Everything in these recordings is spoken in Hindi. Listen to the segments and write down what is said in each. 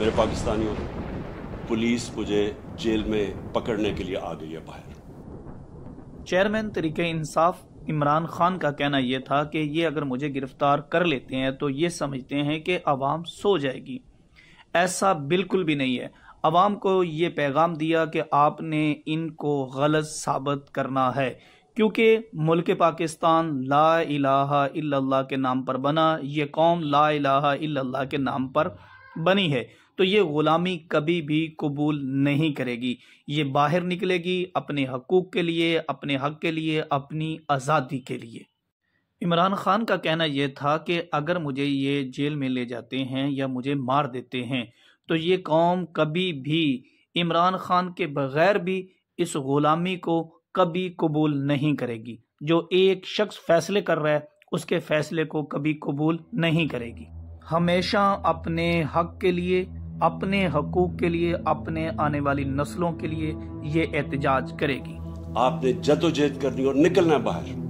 मेरे पाकिस्तानियों पुलिस मुझे जेल में पकड़ने के लिए आ गई है बाहर चेयरमैन तरीके इंसाफ इमरान खान का कहना यह था कि ये अगर मुझे गिरफ्तार कर लेते हैं तो ये समझते हैं कि आवाम सो जाएगी ऐसा बिल्कुल भी नहीं है आवाम को ये पैगाम दिया कि आपने इनको गलत साबित करना है क्योंकि मुल्क पाकिस्तान ला इलाहा इल्लल्लाह के नाम पर बना ये कौम ला इलाहा इल्लल्लाह के नाम पर बनी है तो ये गुलामी कभी भी कबूल नहीं करेगी ये बाहर निकलेगी अपने हकूक़ के लिए अपने हक के लिए अपनी आज़ादी के लिए इमरान खान का कहना यह था कि अगर मुझे ये जेल में ले जाते हैं या मुझे मार देते हैं तो ये कौम कभी भी इमरान खान के बगैर भी इस ग़ुलामी को कभी कबूल नहीं करेगी जो एक शख्स फैसले कर रहा है उसके फैसले को कभी कबूल नहीं करेगी हमेशा अपने हक के लिए अपने हकूक के लिए अपने आने वाली नस्लों के लिए ये एहतजाज करेगी आपने जदोजहद करनी और निकलना बाहर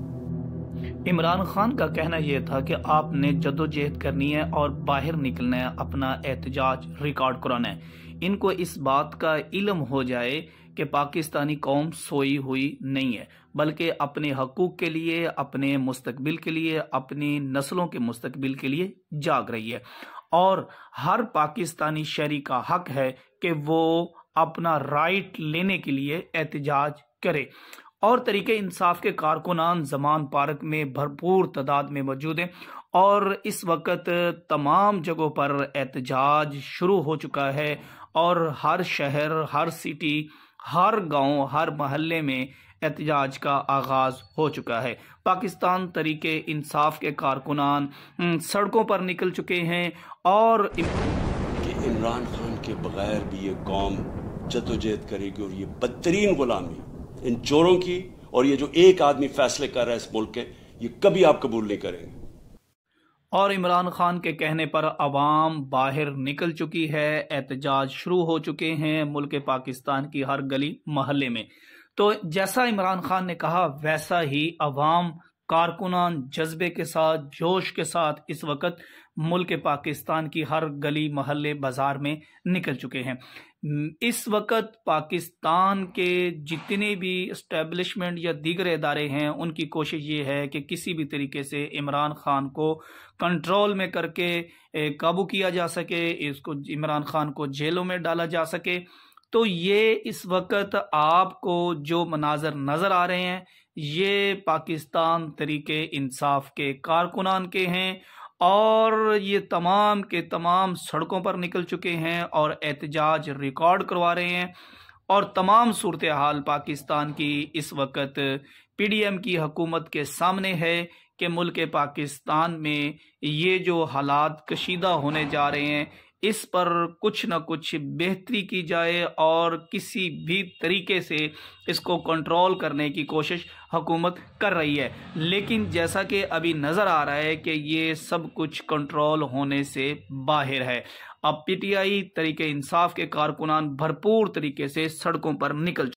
इमरान खान का कहना यह था कि आपने जदोजहद करनी है और बाहर निकलना है अपना एहतजाज रिकॉर्ड कराना है इनको इस बात का इलम हो जाए कि पाकिस्तानी कौम सोई हुई नहीं है बल्कि अपने हकूक़ के लिए अपने मुस्तबिल के लिए अपनी नस्लों के मुस्तबिल के लिए जाग रही है और हर पाकिस्तानी शहरी का हक है कि वो अपना राइट लेने के लिए एहतजाज करे और तरीके इंसाफ के कारकुनान जमान पार्क में भरपूर तादाद में मौजूद हैं और इस वक्त तमाम जगहों पर एहतजाज शुरू हो चुका है और हर शहर हर सिटी हर गांव, हर महल्ले में एहतजाज का आगाज़ हो चुका है पाकिस्तान तरीके इंसाफ के कारकुनान सड़कों पर निकल चुके हैं और इमरान खान के बगैर भी ये कौम जदोजहद करेगी और ये बदतरीन गुलामी इन चोरों की और ये जो एक आदमी फैसले कर रहा है इस मुल्क के ये कभी आप कबूल नहीं करेंगे और इमरान खान के कहने पर आवाम बाहर निकल चुकी है एहतजाज शुरू हो चुके हैं मुल्क पाकिस्तान की हर गली मोहल्ले में तो जैसा इमरान खान ने कहा वैसा ही अवाम कारकुनान जज्बे के साथ जोश के साथ इस वक्त मुल्क पाकिस्तान की हर गली मोहल्ले बाजार में निकल चुके हैं हम्म, इस वक्त पाकिस्तान के जितने भी इस्टेबलिशमेंट या दीगर इदारे हैं उनकी कोशिश ये है कि किसी भी तरीके से इमरान खान को कंट्रोल में करके काबू किया जा सके इसको इमरान खान को जेलों में डाला जा सके तो ये इस वक्त आपको जो मनाजर नज़र आ रहे हैं ये पाकिस्तान तरीके इंसाफ के कारकुनान के हैं और ये तमाम के तमाम सड़कों पर निकल चुके हैं और एहतजाज रिकॉर्ड करवा रहे हैं और तमाम सूरत हाल पाकिस्तान की इस वक्त पी डी एम की हकूमत के सामने है कि मुल्क पाकिस्तान में ये जो हालात कशीदा होने जा रहे हैं इस पर कुछ ना कुछ बेहतरी की जाए और किसी भी तरीके से इसको कंट्रोल करने की कोशिश हुकूमत कर रही है लेकिन जैसा कि अभी नज़र आ रहा है कि ये सब कुछ कंट्रोल होने से बाहर है अब पीटीआई तरीके इंसाफ के कारकुनान भरपूर तरीके से सड़कों पर निकल